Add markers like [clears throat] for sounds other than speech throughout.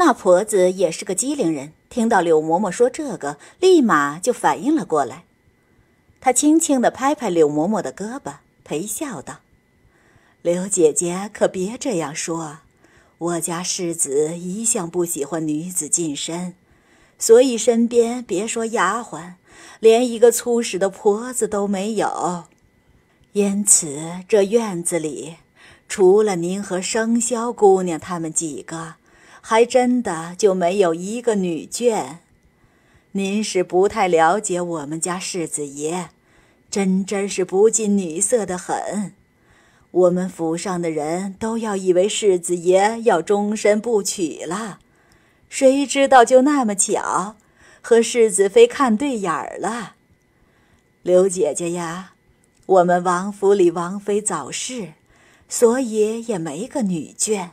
那婆子也是个机灵人，听到柳嬷嬷说这个，立马就反应了过来。她轻轻地拍拍柳嬷嬷的胳膊，陪笑道：“柳姐姐可别这样说，我家世子一向不喜欢女子近身，所以身边别说丫鬟，连一个粗使的婆子都没有。因此，这院子里除了您和生肖姑娘他们几个。”还真的就没有一个女眷，您是不太了解我们家世子爷，真真是不近女色的很。我们府上的人都要以为世子爷要终身不娶了，谁知道就那么巧，和世子妃看对眼儿了。刘姐姐呀，我们王府里王妃早逝，所以也没个女眷。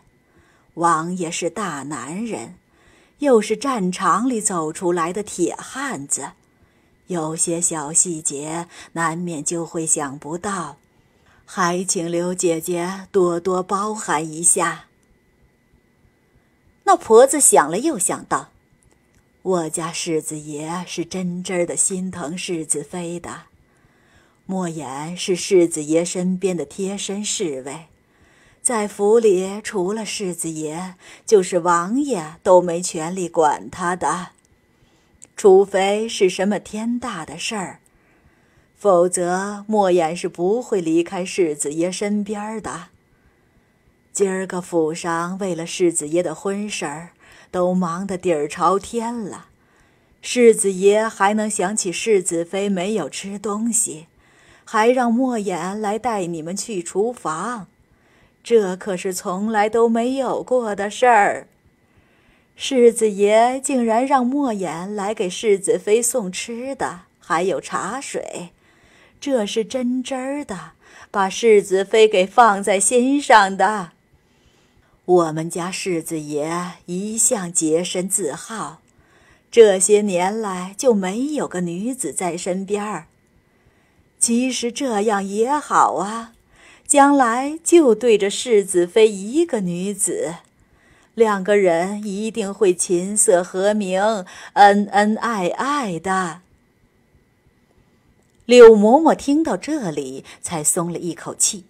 王爷是大男人，又是战场里走出来的铁汉子，有些小细节难免就会想不到，还请刘姐姐多多包涵一下。那婆子想了又想道：“我家世子爷是真真的心疼世子妃的，莫言是世子爷身边的贴身侍卫。”在府里，除了世子爷，就是王爷都没权利管他的，除非是什么天大的事儿，否则莫言是不会离开世子爷身边的。今儿个府上为了世子爷的婚事儿，都忙得底儿朝天了，世子爷还能想起世子妃没有吃东西，还让莫言来带你们去厨房。这可是从来都没有过的事儿。世子爷竟然让莫言来给世子妃送吃的，还有茶水，这是真真儿的把世子妃给放在心上的。我们家世子爷一向洁身自好，这些年来就没有个女子在身边儿。其实这样也好啊。将来就对着世子妃一个女子，两个人一定会琴瑟和鸣，恩恩爱爱的。柳嬷嬷听到这里，才松了一口气。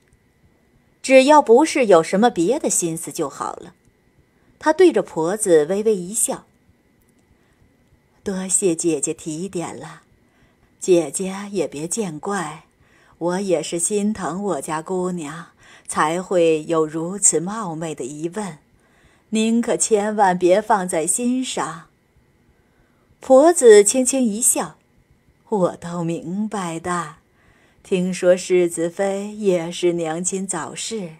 只要不是有什么别的心思就好了。她对着婆子微微一笑：“多谢姐姐提点了，姐姐也别见怪。”我也是心疼我家姑娘，才会有如此冒昧的疑问。您可千万别放在心上。婆子轻轻一笑：“我都明白的。听说世子妃也是娘亲早逝，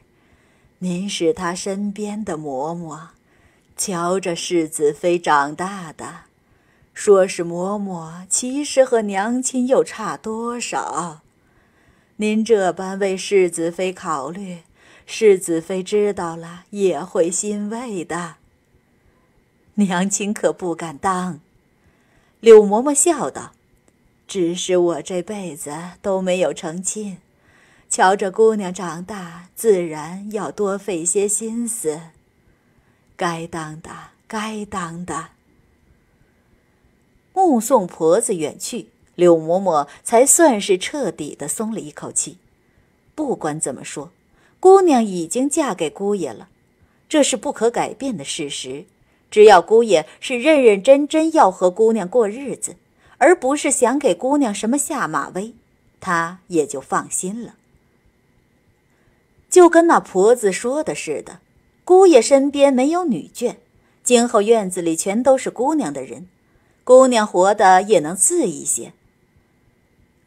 您是她身边的嬷嬷，瞧着世子妃长大的，说是嬷嬷，其实和娘亲又差多少。”您这般为世子妃考虑，世子妃知道了也会欣慰的。娘亲可不敢当，柳嬷嬷笑道：“只是我这辈子都没有成亲，瞧着姑娘长大，自然要多费些心思。该当的，该当的。”目送婆子远去。柳嬷嬷才算是彻底的松了一口气。不管怎么说，姑娘已经嫁给姑爷了，这是不可改变的事实。只要姑爷是认认真真要和姑娘过日子，而不是想给姑娘什么下马威，她也就放心了。就跟那婆子说的似的，姑爷身边没有女眷，今后院子里全都是姑娘的人，姑娘活的也能自一些。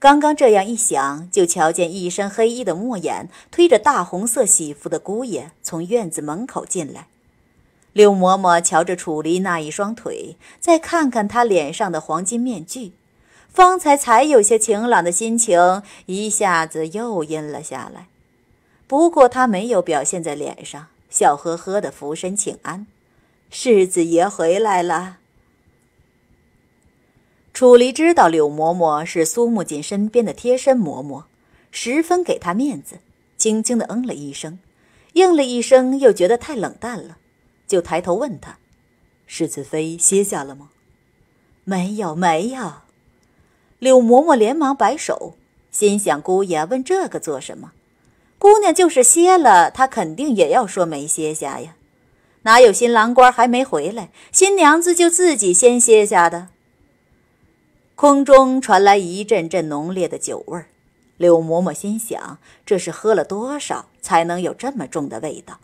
刚刚这样一想，就瞧见一身黑衣的莫言推着大红色喜服的姑爷从院子门口进来。柳嬷嬷瞧着楚离那一双腿，再看看他脸上的黄金面具，方才才有些晴朗的心情一下子又阴了下来。不过他没有表现在脸上，笑呵呵的俯身请安：“世子爷回来了。”楚离知道柳嬷嬷是苏慕锦身边的贴身嬷嬷，十分给她面子，轻轻的嗯了一声，应了一声，又觉得太冷淡了，就抬头问她：“世子妃歇下了吗？”“没有，没有。”柳嬷嬷连忙摆手，心想：“姑爷问这个做什么？姑娘就是歇了，她肯定也要说没歇下呀。哪有新郎官还没回来，新娘子就自己先歇下的？”空中传来一阵阵浓烈的酒味儿，柳嬷嬷心想：这是喝了多少才能有这么重的味道？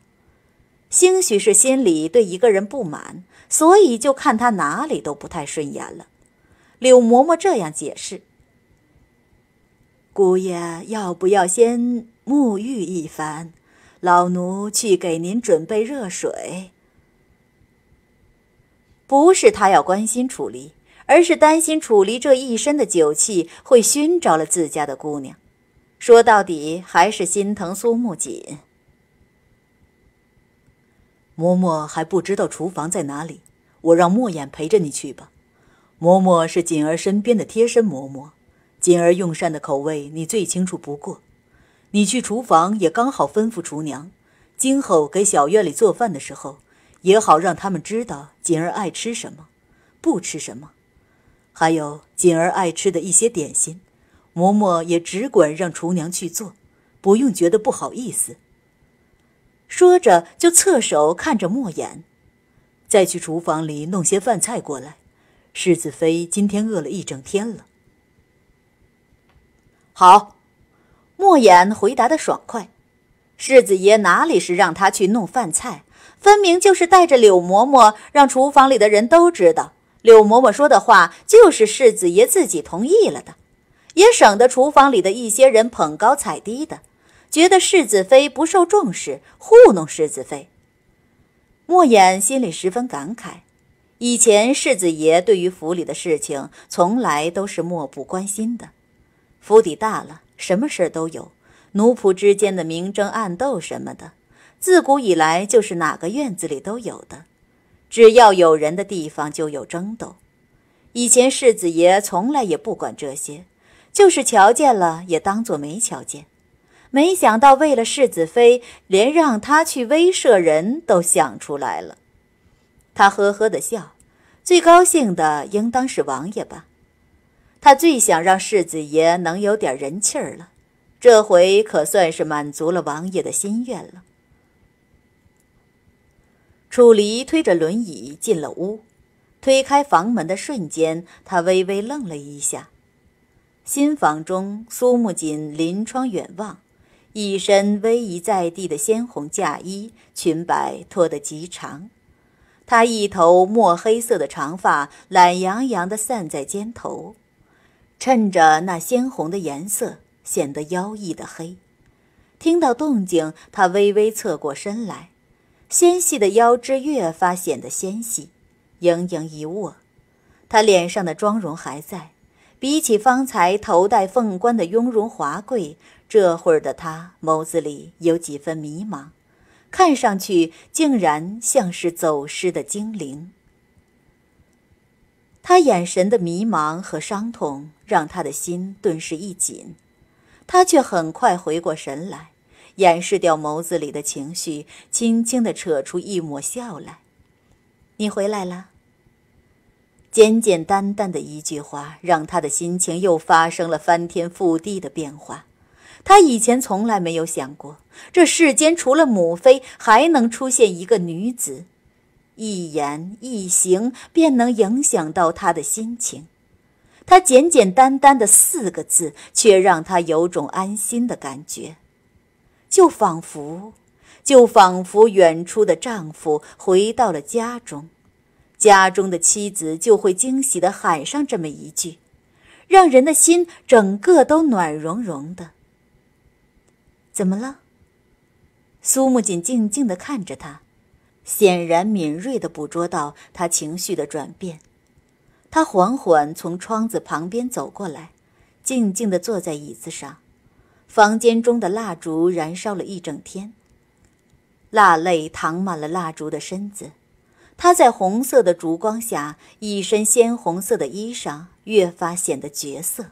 兴许是心里对一个人不满，所以就看他哪里都不太顺眼了。柳嬷嬷这样解释：“姑爷要不要先沐浴一番？老奴去给您准备热水。”不是他要关心楚离。而是担心楚离这一身的酒气会熏着了自家的姑娘，说到底还是心疼苏慕锦。嬷嬷还不知道厨房在哪里，我让墨眼陪着你去吧。嬷嬷是锦儿身边的贴身嬷嬷，锦儿用膳的口味你最清楚不过，你去厨房也刚好吩咐厨娘，今后给小院里做饭的时候也好让他们知道锦儿爱吃什么，不吃什么。还有锦儿爱吃的一些点心，嬷嬷也只管让厨娘去做，不用觉得不好意思。说着，就侧手看着莫言，再去厨房里弄些饭菜过来。世子妃今天饿了一整天了。好，莫言回答的爽快。世子爷哪里是让他去弄饭菜，分明就是带着柳嬷嬷，让厨房里的人都知道。柳嬷嬷说的话，就是世子爷自己同意了的，也省得厨房里的一些人捧高踩低的，觉得世子妃不受重视，糊弄世子妃。莫言心里十分感慨，以前世子爷对于府里的事情，从来都是漠不关心的。府邸大了，什么事儿都有，奴仆之间的明争暗斗什么的，自古以来就是哪个院子里都有的。只要有人的地方就有争斗。以前世子爷从来也不管这些，就是瞧见了也当做没瞧见。没想到为了世子妃，连让他去威慑人都想出来了。他呵呵地笑，最高兴的应当是王爷吧？他最想让世子爷能有点人气儿了，这回可算是满足了王爷的心愿了。楚离推着轮椅进了屋，推开房门的瞬间，他微微愣了一下。新房中，苏木锦临窗远望，一身逶迤在地的鲜红嫁衣，裙摆拖得极长。她一头墨黑色的长发懒洋洋地散在肩头，衬着那鲜红的颜色，显得妖异的黑。听到动静，她微微侧过身来。纤细的腰肢越发显得纤细，盈盈一握。他脸上的妆容还在，比起方才头戴凤冠的雍容华贵，这会儿的他眸子里有几分迷茫，看上去竟然像是走失的精灵。他眼神的迷茫和伤痛让他的心顿时一紧，他却很快回过神来。掩饰掉眸子里的情绪，轻轻的扯出一抹笑来。“你回来了。”简简单单的一句话，让他的心情又发生了翻天覆地的变化。他以前从来没有想过，这世间除了母妃，还能出现一个女子，一言一行便能影响到他的心情。他简简单单的四个字，却让他有种安心的感觉。就仿佛，就仿佛远处的丈夫回到了家中，家中的妻子就会惊喜地喊上这么一句，让人的心整个都暖融融的。怎么了？苏木槿静静地看着他，显然敏锐地捕捉到他情绪的转变。他缓缓从窗子旁边走过来，静静地坐在椅子上。房间中的蜡烛燃烧了一整天，蜡泪淌满了蜡烛的身子。她在红色的烛光下，一身鲜红色的衣裳越发显得绝色。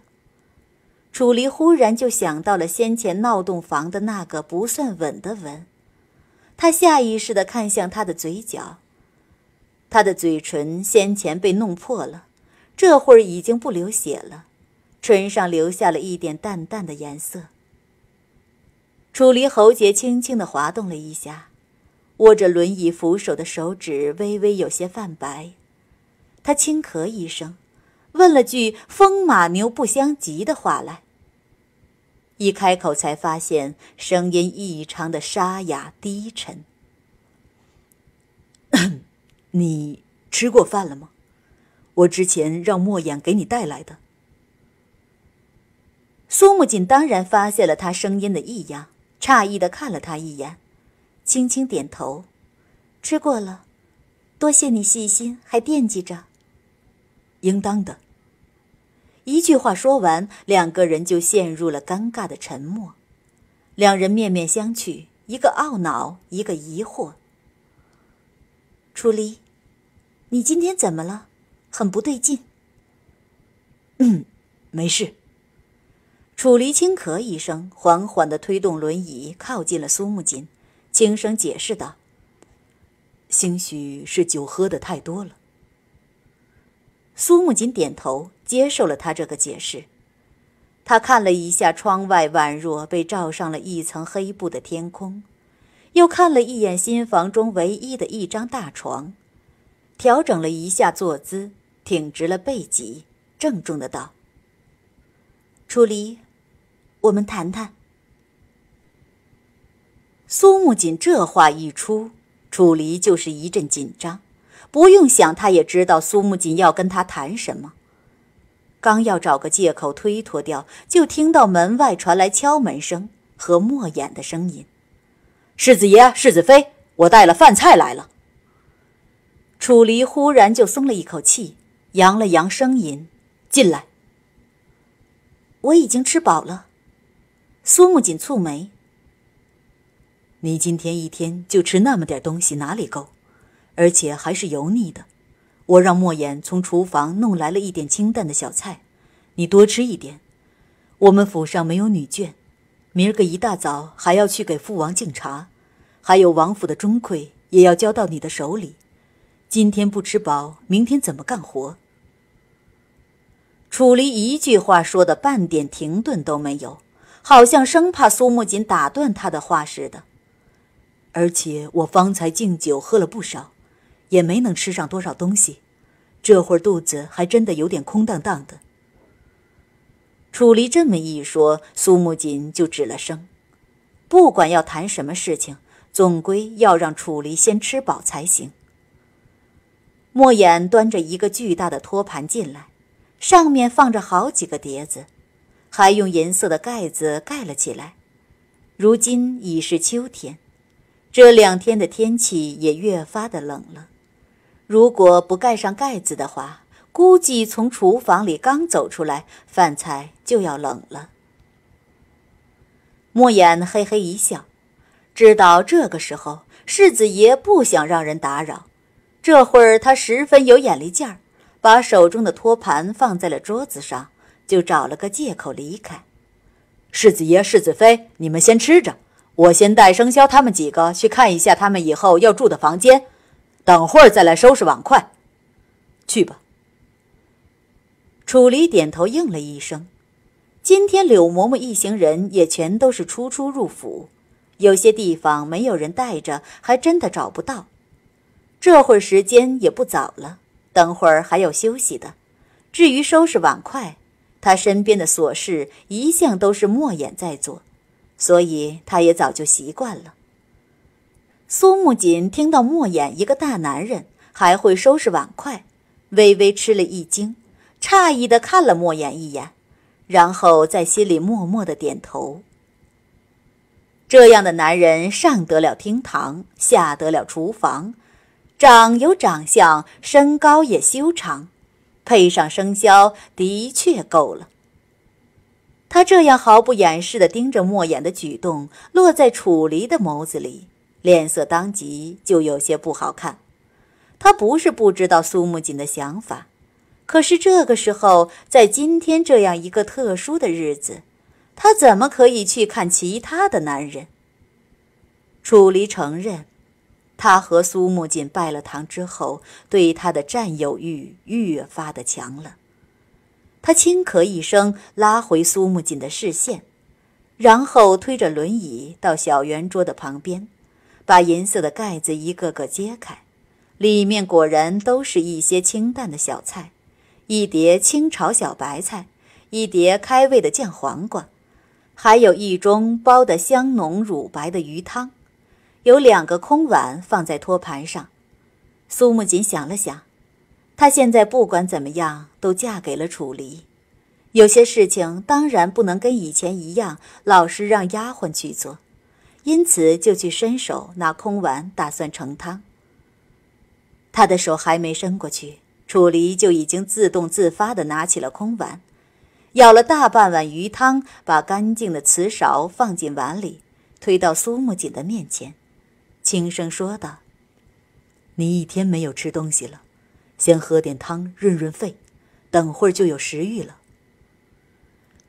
楚离忽然就想到了先前闹洞房的那个不算稳的吻，他下意识地看向他的嘴角，他的嘴唇先前被弄破了，这会儿已经不流血了，唇上留下了一点淡淡的颜色。楚离喉结轻轻的滑动了一下，握着轮椅扶手的手指微微有些泛白。他轻咳一声，问了句“风马牛不相及”的话来。一开口才发现声音异常的沙哑低沉。“ [clears throat] 你吃过饭了吗？我之前让莫言给你带来的。”苏木槿当然发现了他声音的异样。诧异的看了他一眼，轻轻点头：“吃过了，多谢你细心，还惦记着。”“应当的。”一句话说完，两个人就陷入了尴尬的沉默。两人面面相觑，一个懊恼，一个疑惑。“楚离，你今天怎么了？很不对劲。”“嗯，没事。”楚离轻咳一声，缓缓地推动轮椅靠近了苏木槿，轻声解释道：“兴许是酒喝得太多了。”苏木槿点头接受了他这个解释，他看了一下窗外宛若被罩上了一层黑布的天空，又看了一眼新房中唯一的一张大床，调整了一下坐姿，挺直了背脊，郑重地道：“楚离。”我们谈谈。苏木槿这话一出，楚离就是一阵紧张。不用想，他也知道苏木槿要跟他谈什么。刚要找个借口推脱掉，就听到门外传来敲门声和莫眼的声音：“世子爷，世子妃，我带了饭菜来了。”楚离忽然就松了一口气，扬了扬声音：“进来。”我已经吃饱了。苏木槿蹙眉：“你今天一天就吃那么点东西，哪里够？而且还是油腻的。我让莫言从厨房弄来了一点清淡的小菜，你多吃一点。我们府上没有女眷，明儿个一大早还要去给父王敬茶，还有王府的钟馗也要交到你的手里。今天不吃饱，明天怎么干活？”楚离一句话说的半点停顿都没有。好像生怕苏木槿打断他的话似的。而且我方才敬酒喝了不少，也没能吃上多少东西，这会儿肚子还真的有点空荡荡的。楚离这么一说，苏木槿就止了声。不管要谈什么事情，总归要让楚离先吃饱才行。莫言端着一个巨大的托盘进来，上面放着好几个碟子。还用银色的盖子盖了起来。如今已是秋天，这两天的天气也越发的冷了。如果不盖上盖子的话，估计从厨房里刚走出来，饭菜就要冷了。莫言嘿嘿一笑，知道这个时候世子爷不想让人打扰。这会儿他十分有眼力劲儿，把手中的托盘放在了桌子上。就找了个借口离开。世子爷、世子妃，你们先吃着，我先带生肖他们几个去看一下他们以后要住的房间，等会儿再来收拾碗筷。去吧。楚离点头应了一声。今天柳嬷嬷一行人也全都是初初入府，有些地方没有人带着，还真的找不到。这会儿时间也不早了，等会儿还要休息的。至于收拾碗筷。他身边的琐事一向都是莫言在做，所以他也早就习惯了。苏木锦听到莫言一个大男人还会收拾碗筷，微微吃了一惊，诧异的看了莫言一眼，然后在心里默默的点头。这样的男人上得了厅堂，下得了厨房，长有长相，身高也修长。配上生肖的确够了。他这样毫不掩饰的盯着莫言的举动，落在楚离的眸子里，脸色当即就有些不好看。他不是不知道苏木槿的想法，可是这个时候，在今天这样一个特殊的日子，他怎么可以去看其他的男人？楚离承认。他和苏木槿拜了堂之后，对他的占有欲越发的强了。他轻咳一声，拉回苏木槿的视线，然后推着轮椅到小圆桌的旁边，把银色的盖子一个个揭开，里面果然都是一些清淡的小菜：一碟清炒小白菜，一碟开胃的酱黄瓜，还有一盅煲得香浓乳白的鱼汤。有两个空碗放在托盘上，苏木槿想了想，她现在不管怎么样都嫁给了楚离，有些事情当然不能跟以前一样，老是让丫鬟去做，因此就去伸手拿空碗，打算盛汤。她的手还没伸过去，楚离就已经自动自发地拿起了空碗，舀了大半碗鱼汤，把干净的瓷勺放进碗里，推到苏木槿的面前。轻声说道：“你一天没有吃东西了，先喝点汤润润肺，等会儿就有食欲了。”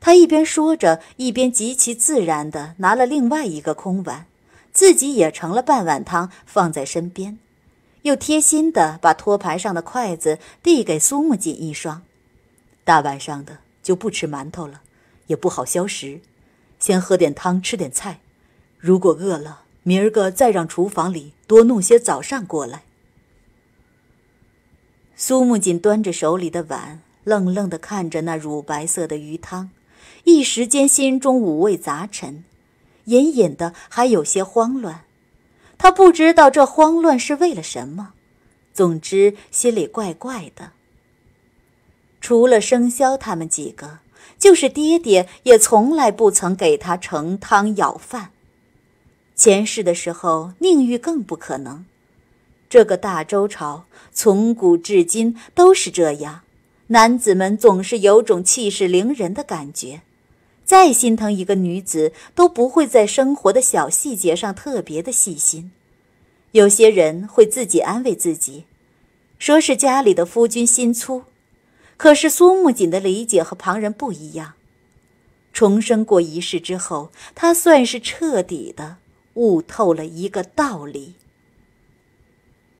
他一边说着，一边极其自然的拿了另外一个空碗，自己也盛了半碗汤放在身边，又贴心的把托盘上的筷子递给苏木槿一双。大晚上的就不吃馒头了，也不好消食，先喝点汤吃点菜，如果饿了。明儿个再让厨房里多弄些早膳过来。苏木槿端着手里的碗，愣愣的看着那乳白色的鱼汤，一时间心中五味杂陈，隐隐的还有些慌乱。他不知道这慌乱是为了什么，总之心里怪怪的。除了生肖他们几个，就是爹爹也从来不曾给他盛汤舀饭。前世的时候，宁玉更不可能。这个大周朝从古至今都是这样，男子们总是有种气势凌人的感觉。再心疼一个女子，都不会在生活的小细节上特别的细心。有些人会自己安慰自己，说是家里的夫君心粗。可是苏木槿的理解和旁人不一样。重生过一世之后，她算是彻底的。悟透了一个道理。